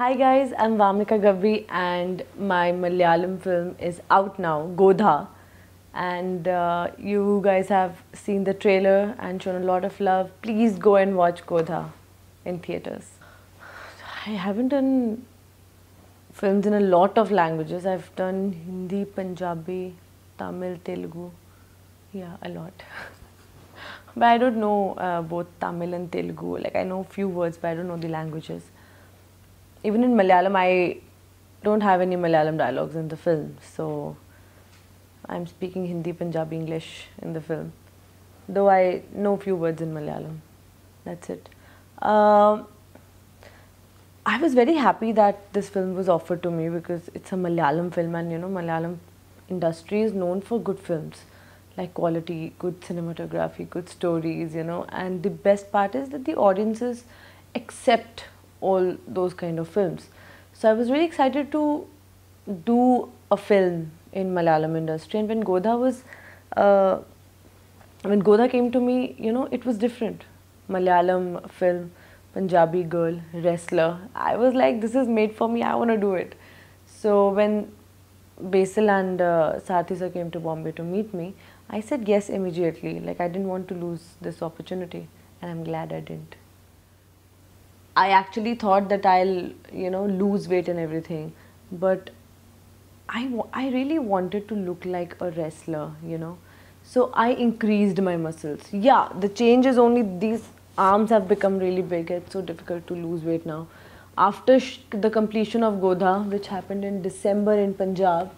Hi guys, I'm Vamika Gavri and my Malayalam film is out now, Godha. And uh, you guys have seen the trailer and shown a lot of love. Please go and watch Godha in theatres. I haven't done films in a lot of languages. I've done Hindi, Punjabi, Tamil, Telugu. Yeah, a lot. but I don't know uh, both Tamil and Telugu. Like I know few words, but I don't know the languages even in Malayalam, I don't have any Malayalam dialogues in the film, so I'm speaking Hindi, Punjabi, English in the film. Though I know few words in Malayalam. That's it. Um, I was very happy that this film was offered to me because it's a Malayalam film, and you know, Malayalam industry is known for good films like quality, good cinematography, good stories, you know. And the best part is that the audiences accept all those kind of films. So I was really excited to do a film in Malayalam industry and when Godha was uh, when Godha came to me, you know, it was different. Malayalam film, Punjabi girl, wrestler. I was like, this is made for me. I want to do it. So when Basil and uh, Sathisa came to Bombay to meet me, I said yes immediately. Like I didn't want to lose this opportunity, and I'm glad I didn't. I actually thought that I'll, you know, lose weight and everything. But I, I really wanted to look like a wrestler, you know. So I increased my muscles. Yeah, the change is only these arms have become really big. It's so difficult to lose weight now. After the completion of Godha, which happened in December in Punjab,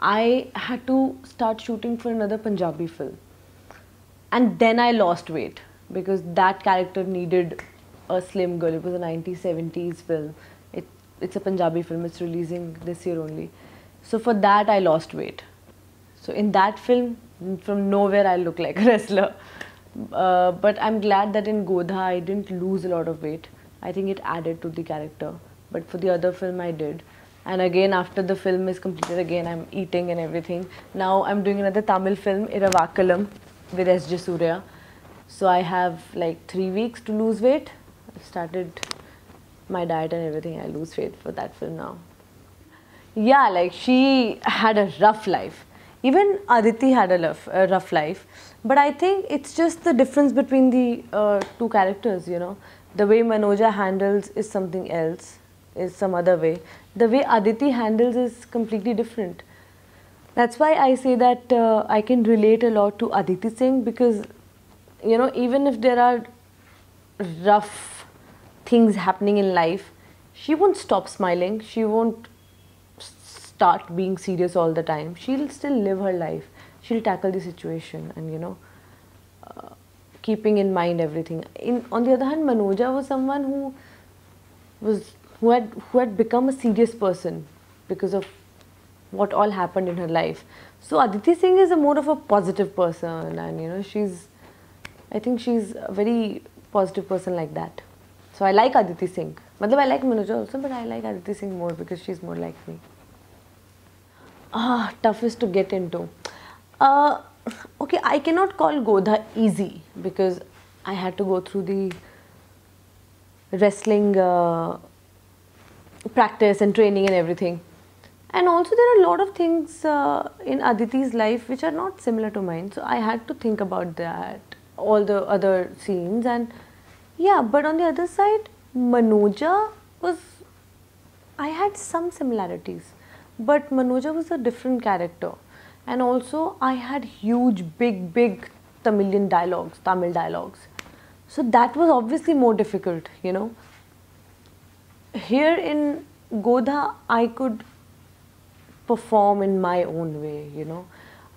I had to start shooting for another Punjabi film. And then I lost weight because that character needed a slim girl. It was a 1970s film. It, it's a Punjabi film. It's releasing this year only. So for that, I lost weight. So in that film, mm, from nowhere, I look like a wrestler. Uh, but I'm glad that in Godha, I didn't lose a lot of weight. I think it added to the character. But for the other film, I did. And again, after the film is completed, again, I'm eating and everything. Now I'm doing another Tamil film, Iravakalam, with S.J. Surya. So I have like three weeks to lose weight started my diet and everything, I lose weight for that film now. Yeah, like she had a rough life. Even Aditi had a rough, a rough life. But I think it's just the difference between the uh, two characters, you know. The way Manoja handles is something else, is some other way. The way Aditi handles is completely different. That's why I say that uh, I can relate a lot to Aditi Singh because, you know, even if there are rough things happening in life, she won't stop smiling. She won't start being serious all the time. She'll still live her life. She'll tackle the situation and, you know, uh, keeping in mind everything. In, on the other hand, Manoja was someone who was who had who had become a serious person because of what all happened in her life. So Aditi Singh is a more of a positive person and you know she's I think she's a very positive person like that. So I like Aditi Singh. Matlab, I like Manoj also, but I like Aditi Singh more because she's more like me. Ah, toughest to get into. Uh, okay, I cannot call Godha easy because I had to go through the wrestling uh, practice and training and everything. And also, there are a lot of things uh, in Aditi's life which are not similar to mine. So I had to think about that, all the other scenes, and yeah, but on the other side, Manoja was. I had some similarities, but Manoja was a different character. And also, I had huge, big, big Tamilian dialogues, Tamil dialogues. So that was obviously more difficult, you know. Here in Godha, I could perform in my own way, you know.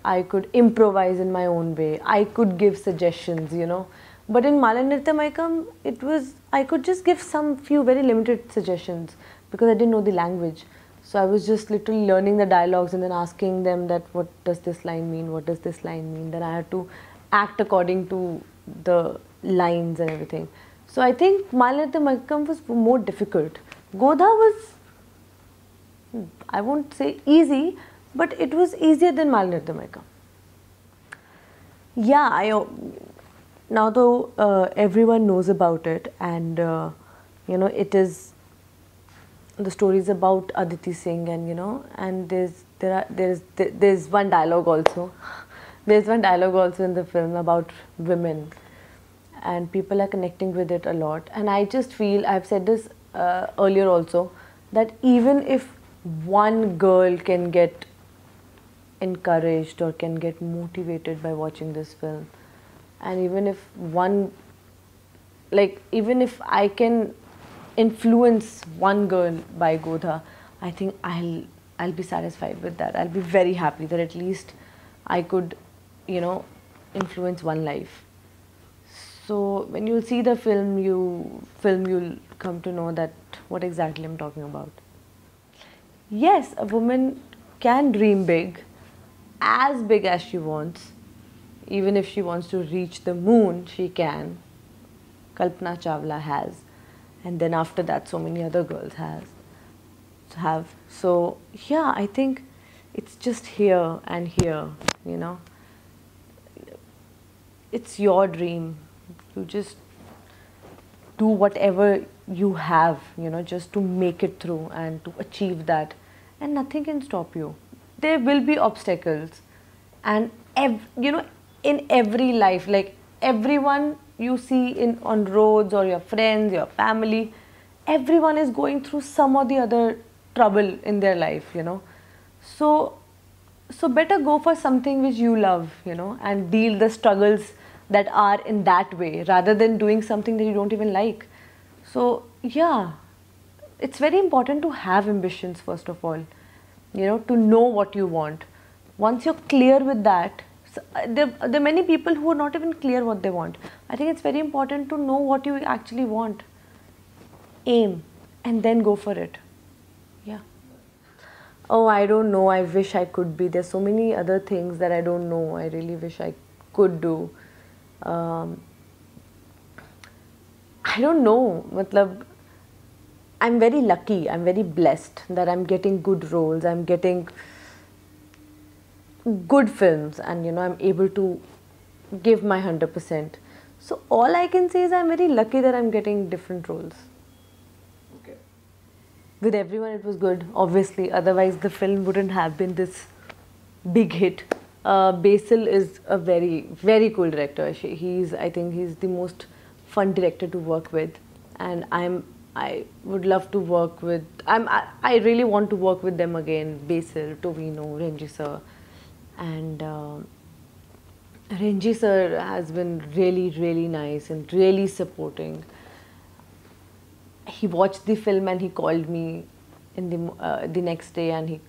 I could improvise in my own way. I could give suggestions, you know. But in Malanirtam, it was I could just give some few very limited suggestions because I didn't know the language. So I was just literally learning the dialogues and then asking them that what does this line mean? What does this line mean? Then I had to act according to the lines and everything. So I think Malanirtam was more difficult. Godha was hmm, I won't say easy, but it was easier than Malanirtam yeah, I now, though, uh, everyone knows about it, and uh, you know, it is the stories about Aditi Singh, and you know, and there's there are there's there's one dialogue also, there's one dialogue also in the film about women, and people are connecting with it a lot. And I just feel I've said this uh, earlier also that even if one girl can get encouraged or can get motivated by watching this film and even if one like even if I can influence one girl by Godha, I think I'll I'll be satisfied with that. I'll be very happy that at least I could, you know, influence one life. So when you see the film, you film you'll come to know that what exactly I'm talking about. Yes, a woman can dream big, as big as she wants even if she wants to reach the moon, she can. Kalpana Chawla has. And then after that, so many other girls has have. So yeah, I think it's just here and here, you know. It's your dream. You just do whatever you have, you know, just to make it through and to achieve that. And nothing can stop you. There will be obstacles. And, ev- you know, in every life like everyone you see in on roads or your friends your family everyone is going through some or the other trouble in their life you know so so better go for something which you love you know and deal the struggles that are in that way rather than doing something that you don't even like so yeah it's very important to have ambitions first of all you know to know what you want once you're clear with that there, there are many people who are not even clear what they want. I think it's very important to know what you actually want, aim, and then go for it. Yeah. Oh, I don't know. I wish I could be. There's so many other things that I don't know. I really wish I could do. Um, I don't know. Matlab, I'm very lucky. I'm very blessed that I'm getting good roles. I'm getting good films and you know I'm able to give my 100%. So all I can say is I'm very lucky that I'm getting different roles. Okay. With everyone it was good obviously otherwise the film wouldn't have been this big hit. Uh, Basil is a very very cool director. he's I think he's the most fun director to work with and I'm I would love to work with. I'm. I, I, really want to work with them again. Basil, Tovino, Renji sir and uh, Renji sir has been really, really nice and really supporting. He watched the film and he called me in the uh, the next day and he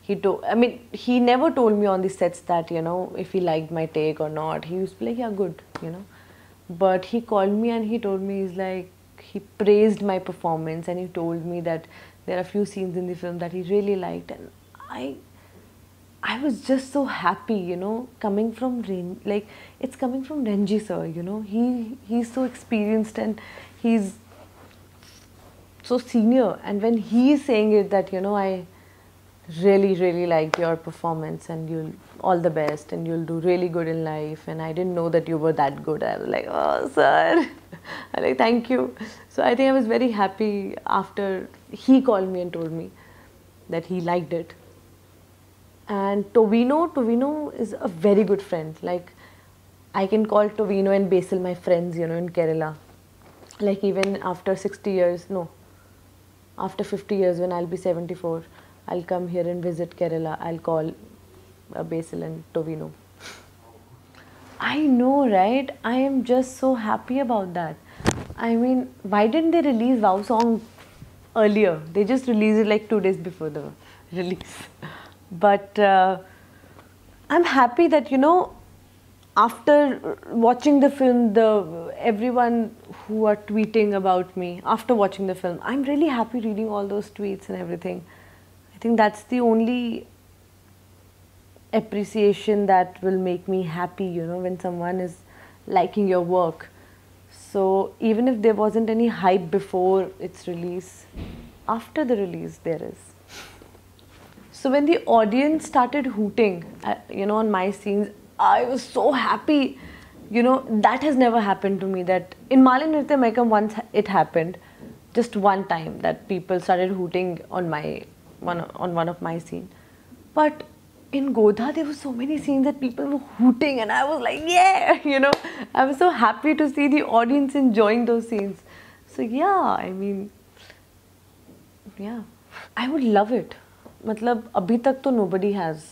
he told I mean he never told me on the sets that you know if he liked my take or not. He used to be like yeah good you know, but he called me and he told me he's like he praised my performance and he told me that there are a few scenes in the film that he really liked and I I was just so happy, you know, coming from Ren- like it's coming from Renji sir, you know. He he's so experienced and he's so senior and when he's saying it that, you know, I really really like your performance and you'll all the best and you'll do really good in life and I didn't know that you were that good. I was like, "Oh, sir." I like, "Thank you." So I think I was very happy after he called me and told me that he liked it and Tovino, Tovino is a very good friend. Like I can call Tovino and Basil my friends, you know, in Kerala. Like even after 60 years, no, after 50 years when I'll be 74, I'll come here and visit Kerala. I'll call uh, Basil and Tovino. I know, right? I am just so happy about that. I mean, why didn't they release Wow Song earlier? They just released it like two days before the release. But uh, I'm happy that, you know, after watching the film, the everyone who are tweeting about me after watching the film, I'm really happy reading all those tweets and everything. I think that's the only appreciation that will make me happy, you know, when someone is liking your work. So even if there wasn't any hype before its release, after the release there is. So when the audience started hooting, uh, you know, on my scenes, I was so happy. You know, that has never happened to me. That in Malin Nritya Maikam once it happened, just one time that people started hooting on my one on one of my scene. But in Godha there were so many scenes that people were hooting and I was like, yeah, you know, I was so happy to see the audience enjoying those scenes. So yeah, I mean, yeah, I would love it. मतलब अभी तक तो nobody has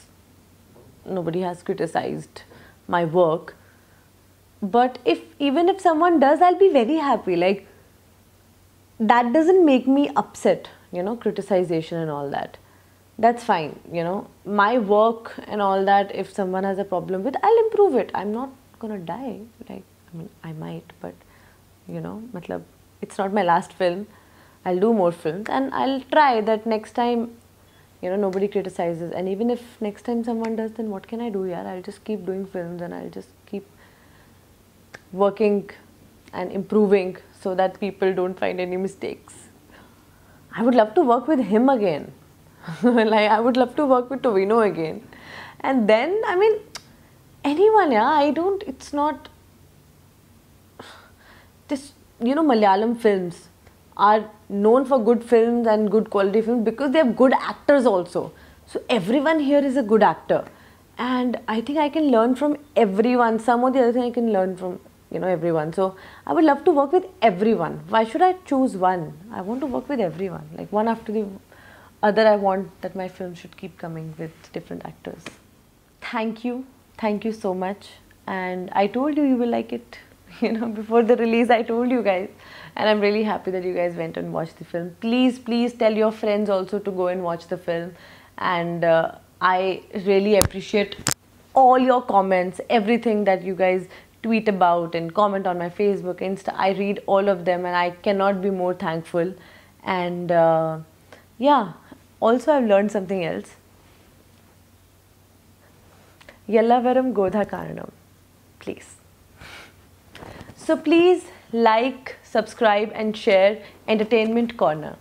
nobody has criticise my work but if even if someone does I be very happy like that doesn't make me upset you know criticism and all that that's fine you know my work and all that if someone has a problem with i'll improve it i'm not going to die like i mean i might but you know matlab it's not my last film i'll do more films and i'll try that next time you know nobody criticizes and even if next time someone does then what can i do yeah i'll just keep doing films and i'll just keep working and improving so that people don't find any mistakes i would love to work with him again like i would love to work with tovino again and then i mean anyone yeah i don't it's not this you know malayalam films are known for good films and good quality films because they have good actors also. So everyone here is a good actor. And I think I can learn from everyone. Some of the other thing I can learn from, you know, everyone. So I would love to work with everyone. Why should I choose one? I want to work with everyone. Like one after the other, I want that my film should keep coming with different actors. Thank you. Thank you so much. And I told you you will like it. you know before the release i told you guys and i'm really happy that you guys went and watched the film please please tell your friends also to go and watch the film and uh, i really appreciate all your comments everything that you guys tweet about and comment on my facebook insta i read all of them and i cannot be more thankful and uh, yeah also i've learned something else yellavaram godha karanam please so please like, subscribe and share Entertainment Corner.